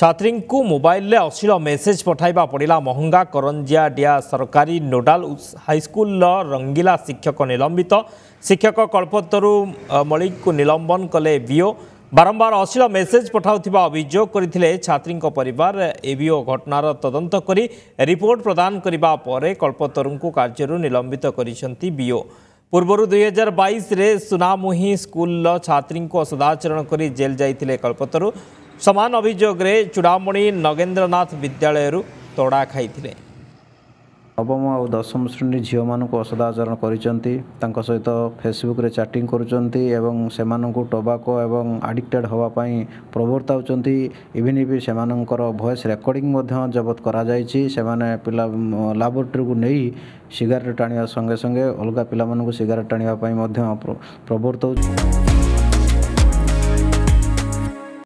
ଛାତ୍ରୀଙ୍କୁ ମୋବାଇଲରେ ଅଶ୍ଳୀଳ ମେସେଜ ପଠାଇବା ପଡ଼ିଲା ମହଙ୍ଗା କରଞ୍ଜିଆ ଡିଆ ସରକାରୀ ନୋଡାଲ ହାଇସ୍କୁଲର ରଙ୍ଗିଲା ଶିକ୍ଷକ ନିଲମ୍ବିତ ଶିକ୍ଷକ କଳ୍ପତରୁ ମଳିକଙ୍କୁ ନିଲମ୍ବନ କଲେ ବିଓ ବାରମ୍ବାର ଅଶ୍ଳୀଳ ମେସେଜ ପଠାଉଥିବା ଅଭିଯୋଗ କରିଥିଲେ ଛାତ୍ରୀଙ୍କ ପରିବାର ଏବିଓ ଘଟଣାର ତଦନ୍ତ କରି ରିପୋର୍ଟ ପ୍ରଦାନ କରିବା ପରେ କଳ୍ପତରୁଙ୍କୁ କାର୍ଯ୍ୟରୁ ନିଲମ୍ବିତ କରିଛନ୍ତି ବିଓ ପୂର୍ବରୁ ଦୁଇହଜାର ବାଇଶରେ ସୁନାମୁହିଁ ସ୍କୁଲର ଛାତ୍ରୀଙ୍କୁ ଅସଦାଚରଣ କରି ଜେଲ୍ ଯାଇଥିଲେ କଳ୍ପତରୁ ସମାନ ଅଭିଯୋଗରେ ଚୂଡ଼ାମଣି ନଗେନ୍ଦ୍ରନାଥ ବିଦ୍ୟାଳୟରୁ ତଡ଼ା ଖାଇଥିଲେ ନବମ ଆଉ ଦଶମ ଶ୍ରେଣୀ ଝିଅମାନଙ୍କୁ ଅସଦାଚରଣ କରିଛନ୍ତି ତାଙ୍କ ସହିତ ଫେସବୁକ୍ରେ ଚାଟିଂ କରୁଛନ୍ତି ଏବଂ ସେମାନଙ୍କୁ ଟୋବାକୋ ଏବଂ ଆଡ଼ିକ୍ଟେଡ଼୍ ହେବା ପାଇଁ ପ୍ରବର୍ତ୍ତାଉଛନ୍ତି ଇଭିନ୍ ବି ସେମାନଙ୍କର ଭଏସ୍ ରେକର୍ଡ଼ିଂ ମଧ୍ୟ ଜବତ କରାଯାଇଛି ସେମାନେ ପିଲା ଲାବୋରେଟୋରୀକୁ ନେଇ ସିଗାରେଟ୍ ଟାଣିବା ସଙ୍ଗେ ସଙ୍ଗେ ଅଲଗା ପିଲାମାନଙ୍କୁ ସିଗାରେଟ୍ ଟାଣିବା ପାଇଁ ମଧ୍ୟ ପ୍ରବର୍ତ୍ତାଉଛି